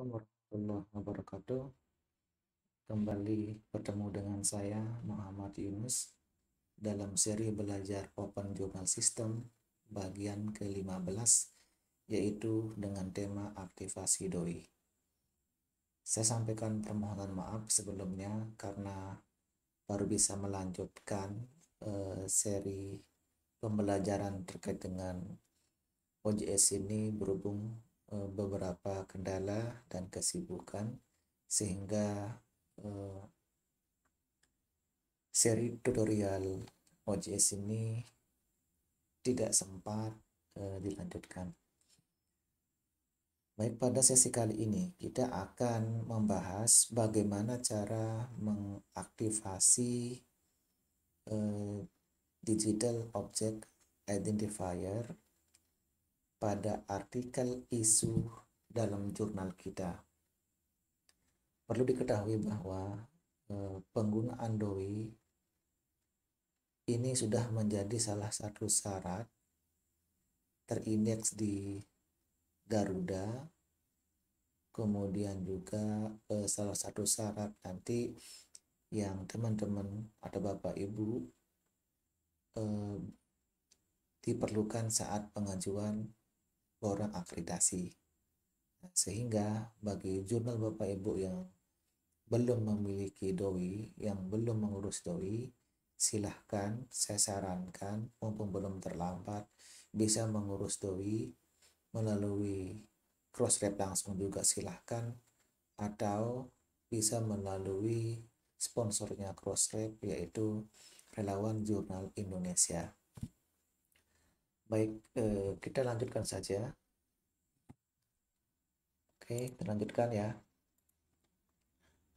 Assalamualaikum warahmatullahi wabarakatuh. Kembali bertemu dengan saya Muhammad Yunus dalam seri belajar Open Journal System bagian ke-15 yaitu dengan tema aktivasi doi. Saya sampaikan permohonan maaf sebelumnya karena baru bisa melanjutkan eh, seri pembelajaran terkait dengan OJS ini berhubung Eh, beberapa kendala dan kesibukan sehingga uh, seri tutorial OJS ini tidak sempat uh, dilanjutkan. Baik, pada sesi kali ini kita akan membahas bagaimana cara mengaktifasi uh, Digital Object Identifier pada artikel isu dalam jurnal kita. Perlu diketahui bahwa eh, penggunaan DOI ini sudah menjadi salah satu syarat terindeks di Garuda kemudian juga eh, salah satu syarat nanti yang teman-teman atau bapak ibu eh, diperlukan saat pengajuan orang akreditasi. Sehingga bagi jurnal Bapak Ibu yang belum memiliki doi, yang belum mengurus doi, silahkan saya sarankan mumpung belum terlambat bisa mengurus doi melalui cross rep langsung juga silahkan atau bisa melalui sponsornya cross rep yaitu relawan jurnal Indonesia baik eh, kita lanjutkan saja oke kita lanjutkan ya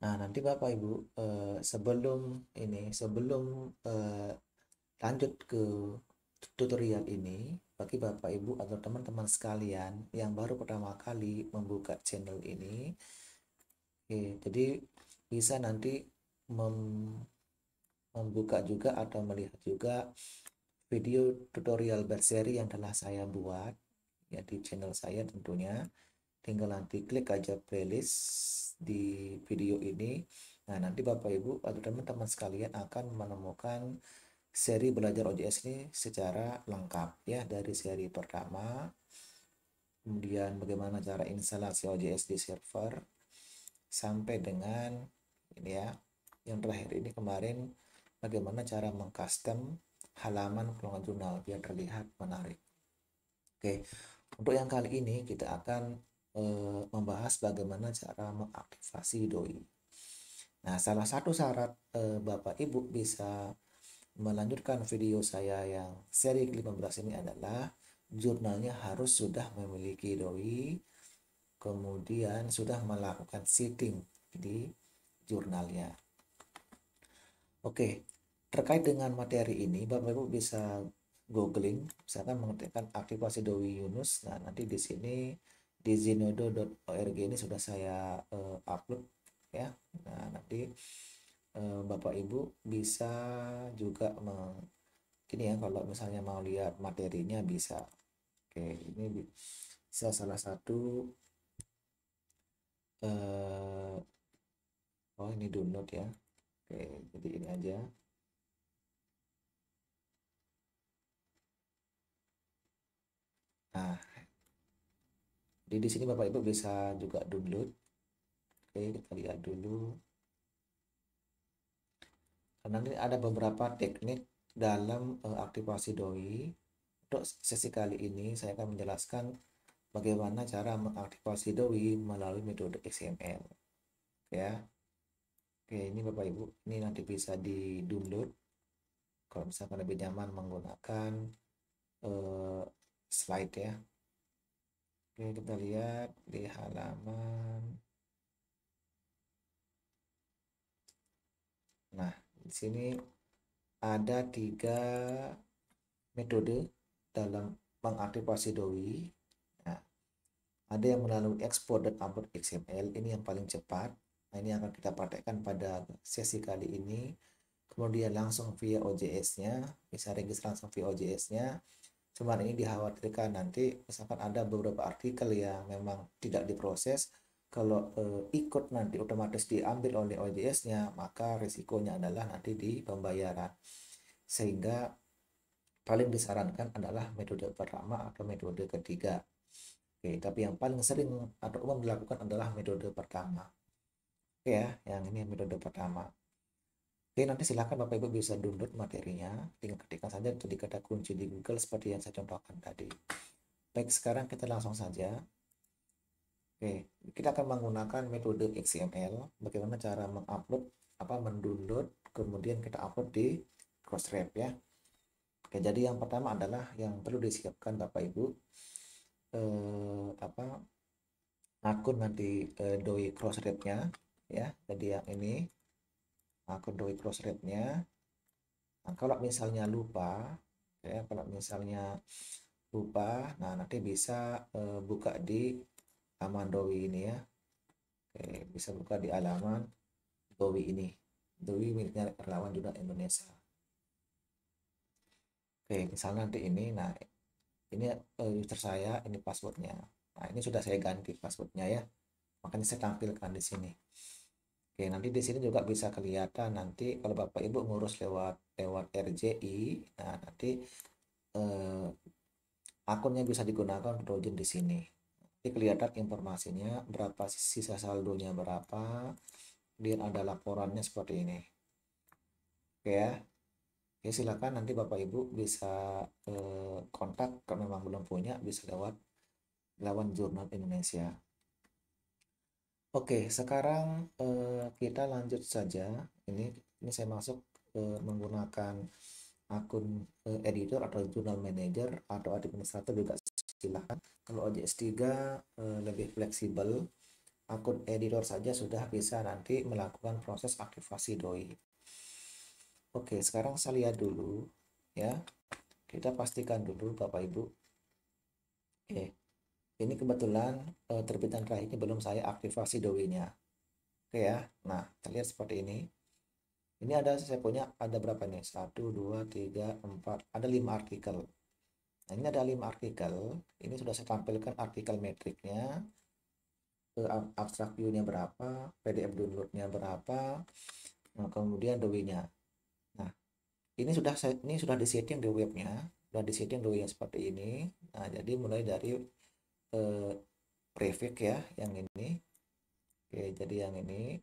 nah nanti bapak ibu eh, sebelum ini sebelum eh, lanjut ke tutorial ini bagi bapak ibu atau teman-teman sekalian yang baru pertama kali membuka channel ini oke, jadi bisa nanti membuka juga atau melihat juga video tutorial berseri yang telah saya buat ya di channel saya tentunya tinggal nanti klik aja playlist di video ini nah nanti bapak ibu atau teman-teman sekalian akan menemukan seri belajar OJS ini secara lengkap ya dari seri pertama kemudian bagaimana cara instalasi OJS di server sampai dengan ini ya yang terakhir ini kemarin bagaimana cara mengcustom halaman kolongan jurnal biar terlihat menarik. Oke, untuk yang kali ini kita akan e, membahas bagaimana cara mengaktifasi doi. Nah, salah satu syarat e, Bapak Ibu bisa melanjutkan video saya yang seri ke-15 ini adalah jurnalnya harus sudah memiliki doi, kemudian sudah melakukan sitting di jurnalnya. Oke, Terkait dengan materi ini, Bapak Ibu bisa googling, misalkan mengetikkan aktivasi Dewi Yunus. Nah, nanti di sini di zinodo.org ini sudah saya uh, upload ya. Nah, nanti uh, Bapak Ibu bisa juga ini ya kalau misalnya mau lihat materinya bisa. Oke, ini bisa salah satu uh, oh ini download ya. Oke, jadi ini aja. Nah, jadi di sini Bapak Ibu bisa juga download. Oke, kita lihat dulu. Karena ini ada beberapa teknik dalam uh, aktivasi doi. Untuk sesi kali ini saya akan menjelaskan bagaimana cara mengaktivasi doi melalui metode XML. Ya. Oke, ini Bapak Ibu, ini nanti bisa di download kalau misalkan lebih nyaman menggunakan uh, slide ya Oke kita lihat di halaman nah di sini ada tiga metode dalam mengaktifasi DOI nah, ada yang melalui export dan upload XML ini yang paling cepat nah, ini akan kita praktekkan pada sesi kali ini kemudian langsung via OJS nya bisa registrasi langsung via OJS nya cuman ini dikhawatirkan nanti misalkan ada beberapa artikel yang memang tidak diproses kalau eh, ikut nanti otomatis diambil oleh OJS-nya maka risikonya adalah nanti di pembayaran sehingga paling disarankan adalah metode pertama atau metode ketiga Oke, tapi yang paling sering atau umum dilakukan adalah metode pertama. Oke ya, yang ini metode pertama. Oke, nanti silahkan Bapak Ibu bisa download materinya, tinggal ketikkan saja untuk di kata kunci di Google seperti yang saya contohkan tadi. Baik, sekarang kita langsung saja. Oke, kita akan menggunakan metode XML, bagaimana cara mengupload, apa mendownload, kemudian kita upload di Crossref ya. Oke, jadi yang pertama adalah yang perlu disiapkan Bapak Ibu eh, apa akun nanti eh, doi Crossref-nya ya. Jadi yang ini uh, nah, kedui close rate-nya. Nah, kalau misalnya lupa, ya kalau misalnya lupa, nah nanti bisa uh, buka di halaman Dowi ini ya. Oke, bisa buka di alaman Dowi ini. Dowi miliknya relawan juga Indonesia. Oke, misalnya nanti ini, nah ini uh, user saya, ini passwordnya. Nah ini sudah saya ganti passwordnya ya, makanya saya tampilkan di sini. Oke, nanti di sini juga bisa kelihatan nanti kalau Bapak Ibu ngurus lewat lewat RJI, nah nanti eh, akunnya bisa digunakan untuk login di sini. Nanti kelihatan informasinya berapa sisa saldonya berapa, kemudian ada laporannya seperti ini. Oke ya. Oke, silakan nanti Bapak Ibu bisa eh, kontak kalau memang belum punya bisa lewat lawan jurnal Indonesia. Oke, sekarang uh, kita lanjut saja. Ini ini saya masuk uh, menggunakan akun uh, editor atau jurnal manager atau administrator juga silakan. Kalau OJS 3 uh, lebih fleksibel, akun editor saja sudah bisa nanti melakukan proses aktivasi DOI. Oke, sekarang saya lihat dulu ya. Kita pastikan dulu Bapak Ibu. Oke ini kebetulan uh, terbitan terakhir ini belum saya aktivasi doinya oke ya nah terlihat seperti ini ini ada saya punya ada berapa nih satu dua tiga empat ada lima artikel nah ini ada lima artikel ini sudah saya tampilkan artikel metriknya abstrak view-nya berapa PDF download-nya berapa nah, kemudian doinya nah ini sudah ini sudah disetting di webnya sudah disetting doinya seperti ini nah jadi mulai dari eh, prefix ya yang ini oke jadi yang ini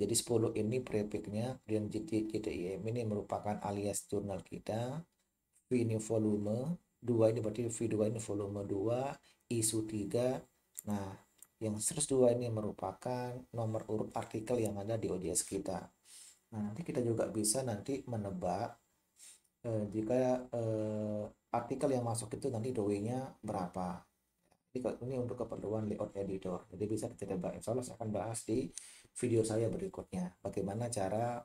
jadi 10 ini prefixnya kemudian JT, ini merupakan alias jurnal kita V ini volume 2 ini berarti V2 ini volume 2 isu 3 nah yang 102 ini merupakan nomor urut artikel yang ada di ODS kita nah nanti kita juga bisa nanti menebak eh, jika eh, artikel yang masuk itu nanti doinya berapa ini, untuk keperluan layout editor jadi bisa kita bahas insya Allah saya akan bahas di video saya berikutnya bagaimana cara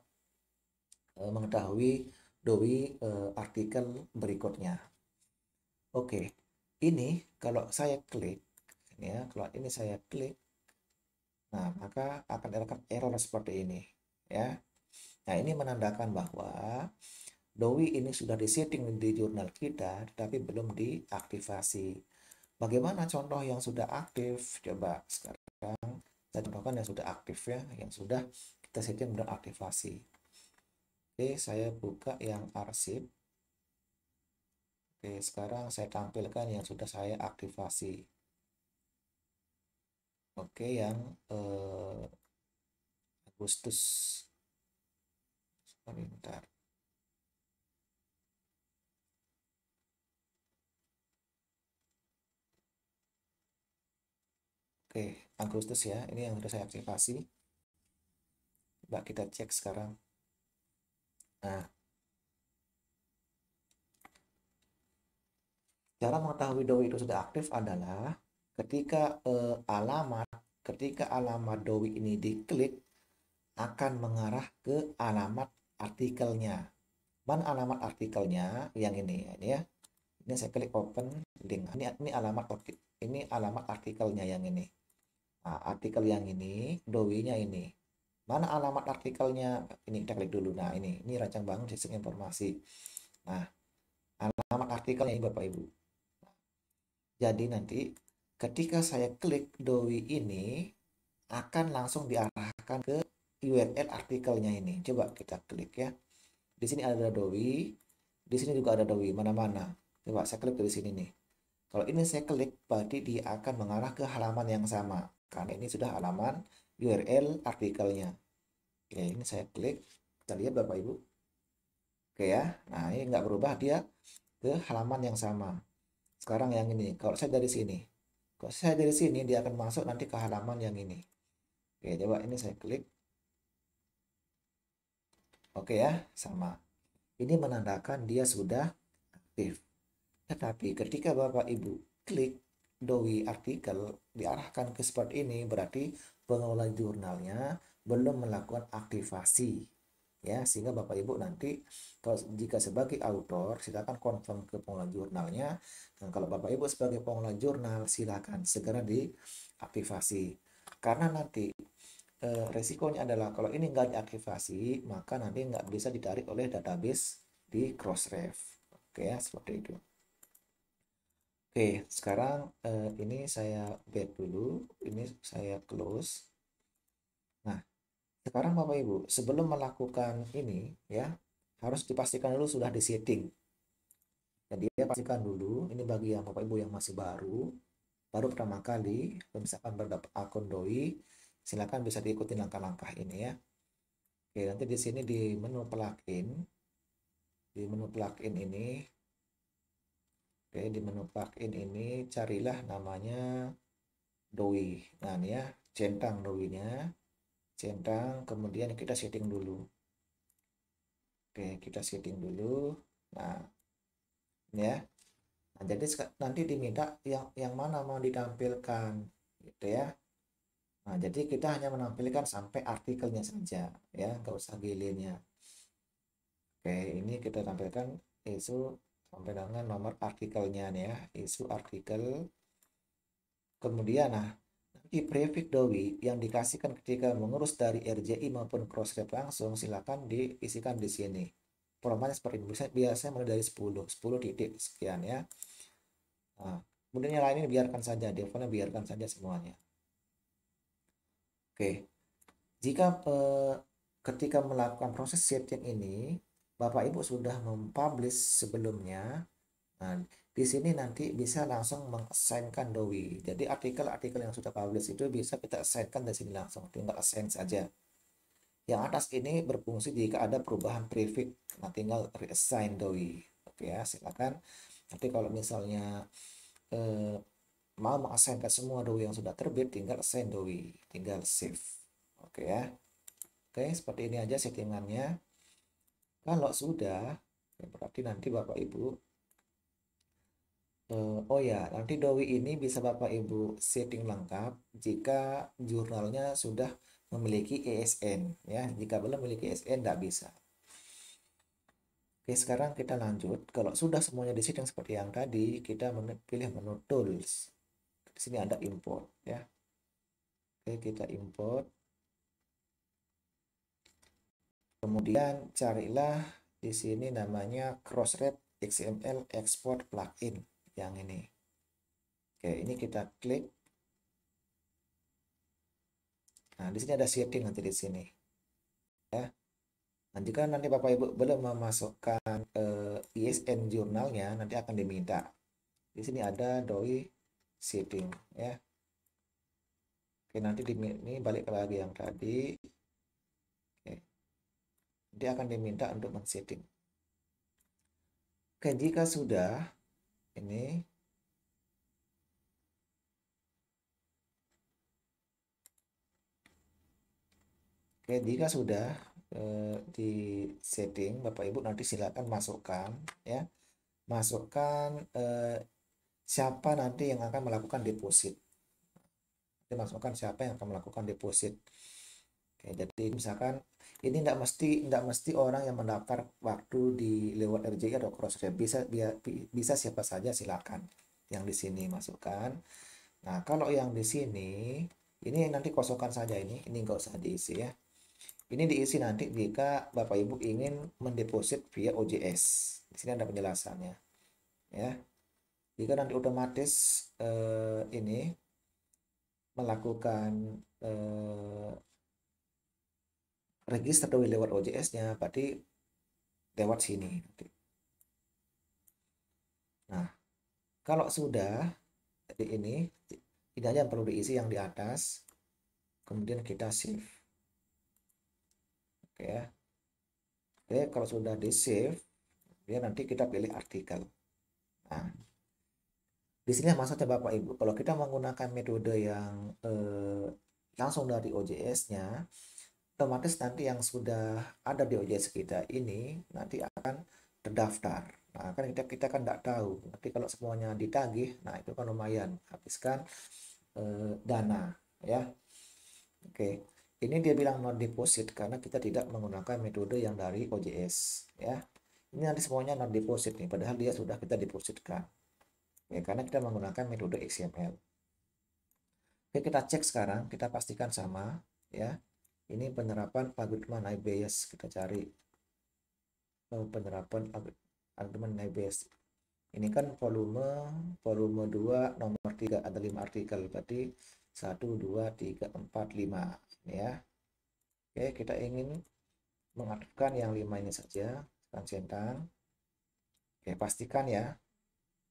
e, mengetahui doi e, artikel berikutnya oke okay. ini kalau saya klik ya kalau ini saya klik nah maka akan error error seperti ini ya nah ini menandakan bahwa dowi ini sudah disetting di jurnal kita, tetapi belum diaktifasi. Bagaimana contoh yang sudah aktif? Coba sekarang saya contohkan yang sudah aktif ya, yang sudah kita setting dan aktivasi. Oke, saya buka yang arsip. Oke, sekarang saya tampilkan yang sudah saya aktivasi. Oke, yang eh, Agustus. Sebentar. Oke, Agustus ya. Ini yang sudah saya aktifasi. Coba kita cek sekarang. Nah, cara mengetahui doi itu sudah aktif adalah ketika eh, alamat ketika alamat doi ini diklik akan mengarah ke alamat artikelnya. Mana alamat artikelnya? Yang ini ya, ini ya. Ini saya klik open link. Ini ini alamat ini alamat artikelnya yang ini. Nah, artikel yang ini, dowinya ini. Mana alamat artikelnya? Ini kita klik dulu. Nah, ini ini rancang bangun sistem informasi. Nah, alamat artikelnya ini Bapak Ibu. Jadi nanti ketika saya klik dowi ini akan langsung diarahkan ke URL artikelnya ini. Coba kita klik ya. Di sini ada dowi, di sini juga ada dowi mana-mana. Coba saya klik di sini nih. Kalau ini saya klik, berarti dia akan mengarah ke halaman yang sama karena ini sudah halaman URL artikelnya Oke, ini saya klik kita lihat bapak ibu oke ya nah ini nggak berubah dia ke halaman yang sama sekarang yang ini kalau saya dari sini kalau saya dari sini dia akan masuk nanti ke halaman yang ini oke coba ini saya klik oke ya sama ini menandakan dia sudah aktif tetapi ketika bapak ibu klik doi artikel diarahkan ke spot ini berarti pengelola jurnalnya belum melakukan aktivasi ya sehingga bapak ibu nanti kalau jika sebagai autor silakan konfirm ke pengelola jurnalnya dan kalau bapak ibu sebagai pengelola jurnal silakan segera diaktivasi. karena nanti eh, resikonya adalah kalau ini nggak diaktivasi maka nanti nggak bisa ditarik oleh database di Crossref oke ya seperti itu Oke, sekarang uh, ini saya bed dulu, ini saya close. Nah, sekarang Bapak Ibu, sebelum melakukan ini ya, harus dipastikan dulu sudah di setting. Jadi ya, pastikan dulu, ini bagi yang Bapak Ibu yang masih baru, baru pertama kali, misalkan berdapat akun doi, silakan bisa diikuti langkah-langkah ini ya. Oke, nanti di sini di menu plugin, di menu plugin ini Oke, di menu plugin ini carilah namanya doi. Nah, ini ya, centang DOI-nya. Centang, kemudian kita setting dulu. Oke, kita setting dulu. Nah, ini ya. Nah, jadi nanti diminta yang yang mana mau ditampilkan gitu ya. Nah, jadi kita hanya menampilkan sampai artikelnya saja ya, nggak usah gilirnya. Oke, ini kita tampilkan isu sampai dengan nomor artikelnya nih ya isu artikel kemudian nah nanti prefix DOI yang dikasihkan ketika mengurus dari RJI maupun cross check langsung silakan diisikan di sini formatnya seperti ini biasanya mulai dari 10 10 titik sekian ya nah, kemudian yang lainnya biarkan saja defaultnya biarkan saja semuanya oke jika eh, ketika melakukan proses setting ini Bapak Ibu sudah mempublish sebelumnya, nah, di sini nanti bisa langsung mengassignkan DOI. Jadi artikel-artikel yang sudah publish itu bisa kita assignkan dari sini langsung, tinggal assign saja. Yang atas ini berfungsi jika ada perubahan prefix, nah tinggal reassign DOI. Oke ya, silakan. Nanti kalau misalnya eh, mau mengassignkan semua DOI yang sudah terbit, tinggal assign DOI, tinggal save. Oke ya. Oke, seperti ini aja settingannya. Kalau sudah, ya berarti nanti Bapak Ibu Uh, oh ya, nanti doi ini bisa Bapak Ibu setting lengkap jika jurnalnya sudah memiliki ESN ya. Jika belum memiliki ESN tidak bisa. Oke, sekarang kita lanjut. Kalau sudah semuanya di setting seperti yang tadi, kita pilih menu tools. Di sini ada import ya. Oke, kita import. Kemudian carilah di sini namanya Crossref XML Export Plugin yang ini. Oke, ini kita klik. Nah, di sini ada setting nanti di sini. Ya. Nanti jika nanti Bapak Ibu belum memasukkan eh, ISN jurnalnya, nanti akan diminta. Di sini ada doi setting ya. Oke, nanti di ini balik lagi yang tadi dia akan diminta untuk men-setting. Oke, jika sudah ini Oke, jika sudah eh, di setting, Bapak Ibu nanti silakan masukkan ya. Masukkan eh, siapa nanti yang akan melakukan deposit. Nanti masukkan siapa yang akan melakukan deposit. Oke, jadi misalkan ini tidak mesti tidak mesti orang yang mendaftar waktu di lewat RJI atau cross bisa bisa siapa saja silakan yang di sini masukkan nah kalau yang di sini ini nanti kosongkan saja ini ini nggak usah diisi ya ini diisi nanti jika bapak ibu ingin mendeposit via OJS di sini ada penjelasannya ya jika nanti otomatis eh, ini melakukan eh, register dulu lewat OJS-nya berarti lewat sini. Nah, kalau sudah jadi ini ini aja yang perlu diisi yang di atas. Kemudian kita save. Oke ya. Oke, kalau sudah di save, ya nanti kita pilih artikel. Nah, di sini maksudnya Bapak Ibu, kalau kita menggunakan metode yang eh, langsung dari OJS-nya, otomatis nanti yang sudah ada di OJS kita ini nanti akan terdaftar. Nah, kan kita kita kan tidak tahu. Nanti kalau semuanya ditagih, nah itu kan lumayan habiskan eh, dana, ya. Oke. Ini dia bilang non deposit karena kita tidak menggunakan metode yang dari OJS, ya. Ini nanti semuanya non deposit nih, padahal dia sudah kita depositkan. Ya, karena kita menggunakan metode XML. Oke, kita cek sekarang, kita pastikan sama, ya ini penerapan algoritma naive bias kita cari eh, penerapan algoritma naive bias ini kan volume volume 2 nomor 3 ada 5 artikel berarti 1 2 3 4 5 ya Oke kita ingin mengaktifkan yang lima ini saja dan centang Oke pastikan ya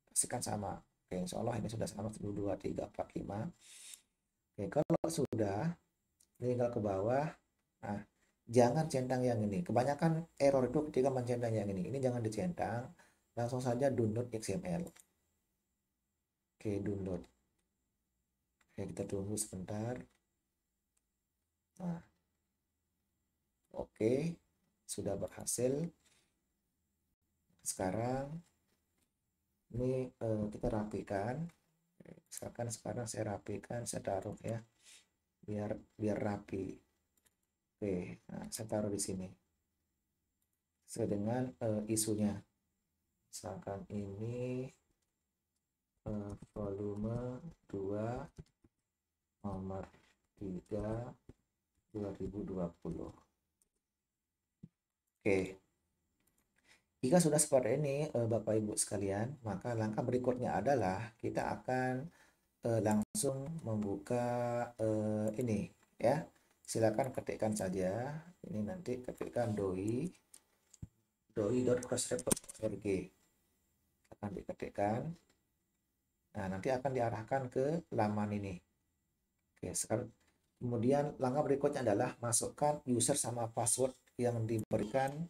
pastikan sama Oke Insya Allah ini sudah sama 1 2 3 4 5 Oke kalau sudah tinggal ke bawah nah jangan centang yang ini kebanyakan error itu ketika mencentang yang ini ini jangan dicentang langsung saja download XML oke download oke kita tunggu sebentar nah oke sudah berhasil sekarang ini eh, kita rapikan misalkan sekarang saya rapikan saya taruh ya biar biar rapi oke nah, saya taruh di sini sesuai dengan uh, isunya misalkan ini uh, volume 2 nomor 3 2020 oke jika sudah seperti ini eh, Bapak Ibu sekalian maka langkah berikutnya adalah kita akan uh, langsung membuka uh, ini ya silakan ketikkan saja ini nanti ketikkan doi doi doi.crossref.org akan diketikkan nah nanti akan diarahkan ke laman ini oke sekarang kemudian langkah berikutnya adalah masukkan user sama password yang diberikan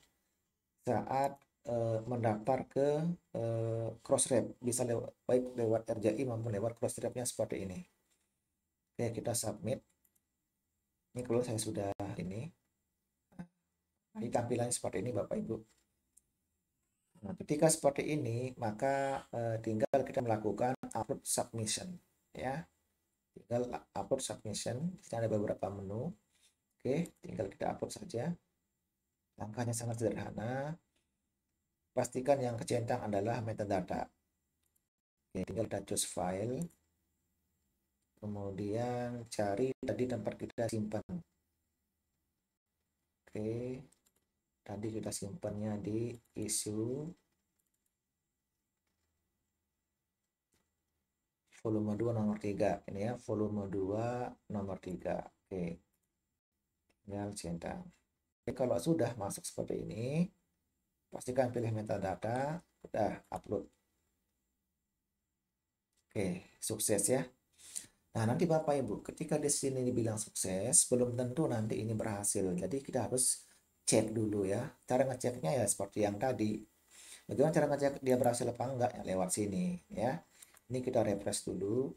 saat Eh, mendaftar ke uh, eh, Crossref bisa lewat baik lewat RJI maupun lewat crossrefnya nya seperti ini. Oke, kita submit. Ini kalau saya sudah ini. Ini tampilannya seperti ini Bapak Ibu. Nah, ketika seperti ini, maka eh, tinggal kita melakukan upload submission ya. Tinggal upload submission, di ada beberapa menu. Oke, tinggal kita upload saja. Langkahnya sangat sederhana, Pastikan yang kecentang adalah metadata. Oke, tinggal kita choose file. Kemudian cari tadi tempat kita simpan. Oke. Tadi kita simpannya di isu volume 2 nomor 3 ini ya volume 2 nomor 3 oke tinggal centang oke, kalau sudah masuk seperti ini pastikan pilih metadata udah upload oke sukses ya nah nanti bapak ibu ketika di sini dibilang sukses belum tentu nanti ini berhasil jadi kita harus cek dulu ya cara ngeceknya ya seperti yang tadi bagaimana cara ngecek dia berhasil apa enggak ya lewat sini ya ini kita refresh dulu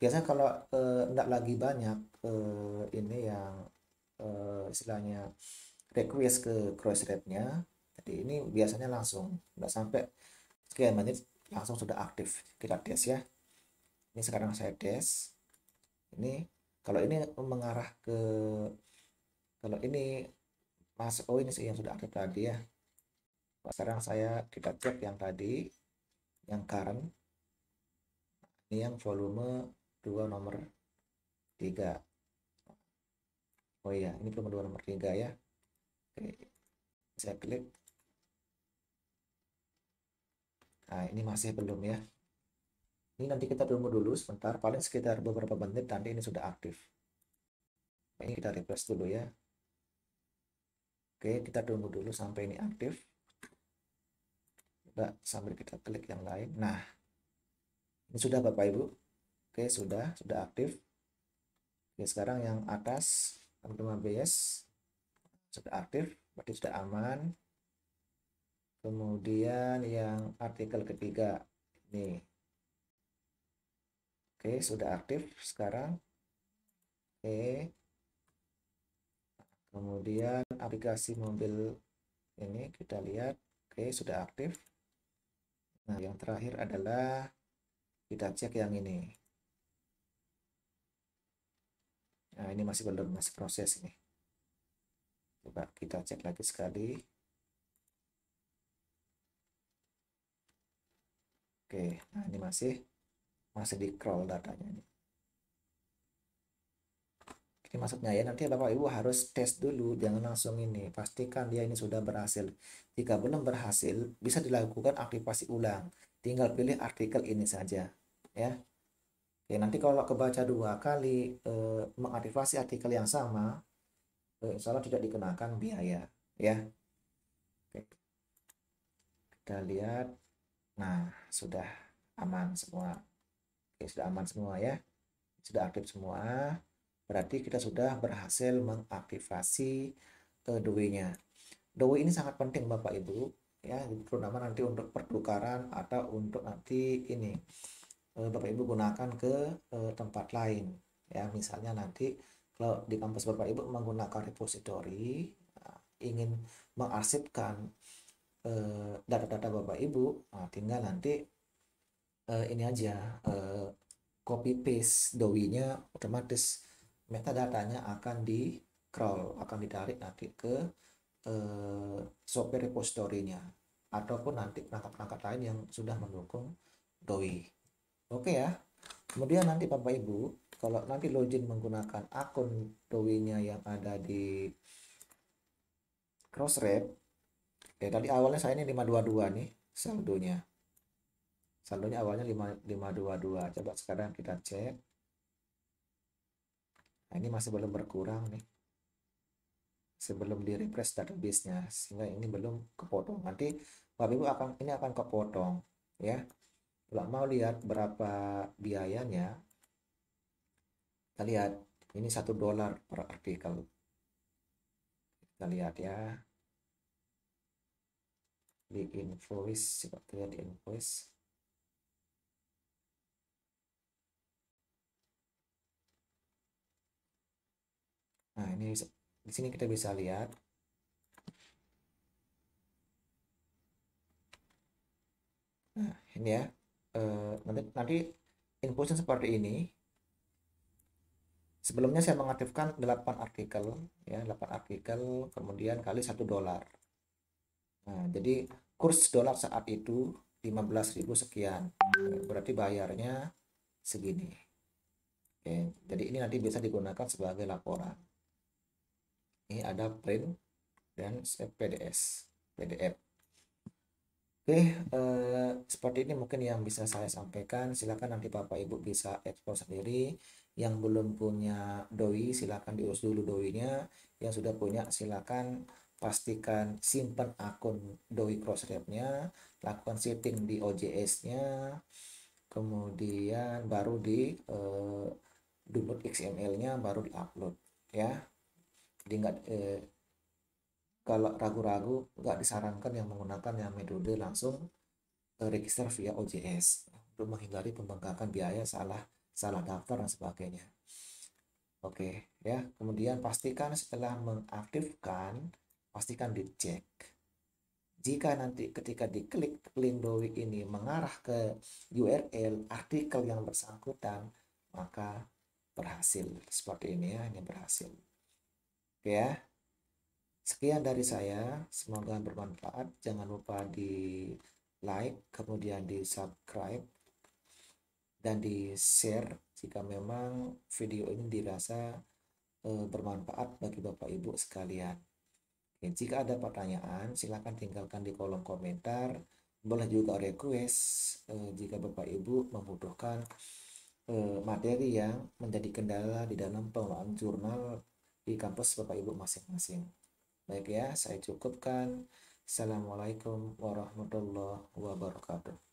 biasanya kalau eh, lagi banyak eh, ini yang eh, istilahnya request ke cross rate nya mati ini biasanya langsung nggak sampai sekian menit langsung sudah aktif kita des ya ini sekarang saya des ini kalau ini mengarah ke kalau ini masuk oh ini sih yang sudah aktif tadi ya sekarang saya kita cek yang tadi yang current ini yang volume 2 nomor 3 oh iya ini volume 2 nomor 3 ya oke saya klik Nah, ini masih belum ya. Ini nanti kita tunggu dulu sebentar, paling sekitar beberapa menit nanti ini sudah aktif. Ini kita refresh dulu ya. Oke, kita tunggu dulu sampai ini aktif. Coba sambil kita klik yang lain. Nah, ini sudah Bapak Ibu. Oke, sudah, sudah aktif. Oke, sekarang yang atas teman-teman BS sudah aktif, berarti sudah aman kemudian yang artikel ketiga nih oke sudah aktif sekarang oke kemudian aplikasi mobil ini kita lihat oke sudah aktif nah yang terakhir adalah kita cek yang ini nah ini masih belum masih proses ini coba kita cek lagi sekali Oke, nah ini masih masih di crawl datanya ini. Ini maksudnya ya nanti Bapak Ibu harus tes dulu jangan langsung ini pastikan dia ini sudah berhasil jika belum berhasil bisa dilakukan aktivasi ulang tinggal pilih artikel ini saja ya Oke, nanti kalau kebaca dua kali eh, mengaktifasi artikel yang sama eh, insya Allah tidak dikenakan biaya ya Oke. kita lihat Nah, hmm. sudah aman semua. Oke, sudah aman semua ya. Sudah aktif semua. Berarti kita sudah berhasil mengaktifasi keduanya. DOE ini sangat penting Bapak Ibu ya, terutama nanti untuk pertukaran atau untuk nanti ini eh, Bapak Ibu gunakan ke eh, tempat lain ya. Misalnya nanti kalau di kampus Bapak Ibu menggunakan repository nah, ingin mengarsipkan Eh, data-data Bapak Ibu nah, tinggal nanti uh, ini aja uh, copy paste nya otomatis metadatanya akan di crawl akan ditarik nanti ke uh, software repository-nya ataupun nanti perangkat-perangkat lain yang sudah mendukung DOI. Oke okay ya. Kemudian nanti Bapak Ibu kalau nanti login menggunakan akun DOI-nya yang ada di Crossref ya tadi awalnya saya ini 522 nih saldonya saldonya awalnya 5, 522 coba sekarang kita cek nah ini masih belum berkurang nih sebelum di refresh database nya sehingga ini belum kepotong nanti Bapak Ibu akan ini akan kepotong ya kalau mau lihat berapa biayanya kita lihat ini satu dolar per artikel kita lihat ya di invoice sepertinya lihat di invoice nah ini di sini kita bisa lihat nah ini ya eh, nanti nanti invoice seperti ini sebelumnya saya mengaktifkan 8 artikel ya 8 artikel kemudian kali satu dolar Nah, jadi kurs dolar saat itu 15.000 sekian. Berarti bayarnya segini. Oke, jadi ini nanti bisa digunakan sebagai laporan. Ini ada print dan PDS, PDF. Oke, eh, seperti ini mungkin yang bisa saya sampaikan. Silakan nanti Bapak Ibu bisa ekspor sendiri. Yang belum punya doi silakan diurus dulu Doi-nya. Yang sudah punya silakan pastikan simpan akun doi crossref-nya, lakukan setting di OJS-nya, kemudian baru di eh, download XML-nya baru di upload ya. Jadi enggak eh, kalau ragu-ragu nggak disarankan yang menggunakan yang metode langsung eh, register via OJS untuk menghindari pembengkakan biaya salah salah daftar dan sebagainya. Oke, ya. Kemudian pastikan setelah mengaktifkan pastikan dicek. Jika nanti ketika diklik link Lindowi ini mengarah ke URL artikel yang bersangkutan, maka berhasil. Seperti ini ya, ini berhasil. Oke ya. Sekian dari saya, semoga bermanfaat. Jangan lupa di like, kemudian di subscribe, dan di share jika memang video ini dirasa eh, bermanfaat bagi Bapak Ibu sekalian jika ada pertanyaan, silakan tinggalkan di kolom komentar. Boleh juga request eh, jika Bapak Ibu membutuhkan eh, materi yang menjadi kendala di dalam pengelolaan jurnal di kampus Bapak Ibu masing-masing. Baik ya, saya cukupkan. Assalamualaikum warahmatullahi wabarakatuh.